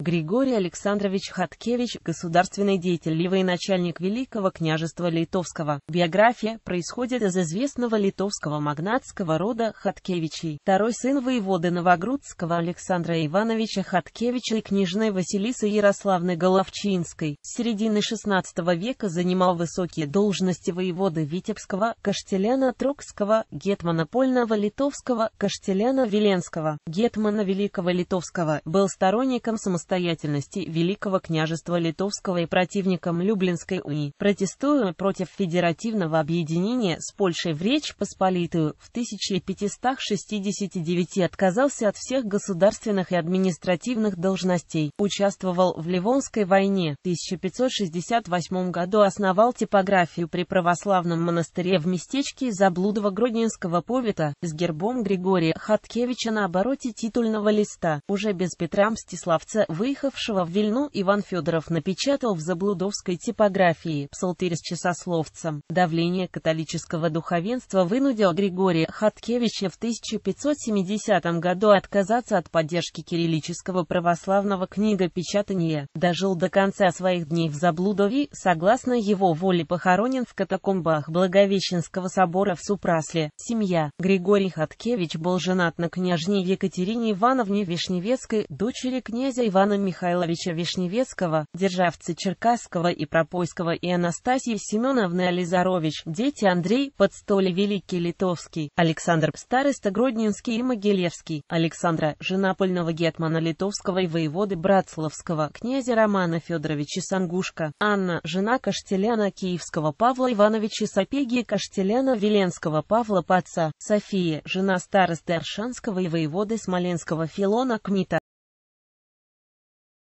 Григорий Александрович Хаткевич, государственный деятель левый начальник Великого княжества Литовского. Биография происходит из известного литовского магнатского рода Хаткевичей. Второй сын воеводы Новогрудского Александра Ивановича Хаткевича и княжны Василисы Ярославны Головчинской. С середины XVI века занимал высокие должности воеводы Витебского, Каштеляна Трокского, Гетмана Польного Литовского, Каштеляна Веленского, Гетмана Великого Литовского, был сторонником самостоятельного самостоятельности Великого княжества Литовского и противником Люблинской унии, протестуя против федеративного объединения с Польшей в Речь Посполитую, в 1569 отказался от всех государственных и административных должностей, участвовал в Ливонской войне, в 1568 году основал типографию при православном монастыре в местечке Заблудово Гродненского повета с гербом Григория Хаткевича на обороте титульного листа, уже без Петра Мстиславца в выехавшего в Вильну Иван Федоров напечатал в заблудовской типографии «Псалтырь с часословцем». Давление католического духовенства вынудило Григория Хаткевича в 1570 году отказаться от поддержки кириллического православного книгопечатания. Дожил до конца своих дней в Заблудове, согласно его воле похоронен в катакомбах Благовещенского собора в Супрасле. Семья. Григорий Хаткевич был женат на княжне Екатерине Ивановне Вишневецкой, дочери князя Ивана Ивана Михайловича Вишневецкого, Державцы Черкасского и Пропойского и Анастасии Семеновны Ализарович, дети Андрей Подстоли Великий Литовский, Александр Староста Гроднинский и Могилевский, Александра, жена польного гетмана Литовского и воеводы Братславского, князя Романа Федоровича Сангушка, Анна, жена Каштеляна Киевского Павла Ивановича Сапеги и Каштеляна Веленского Павла Паца, София, жена старосты Аршанского и воеводы Смоленского Филона Кмита.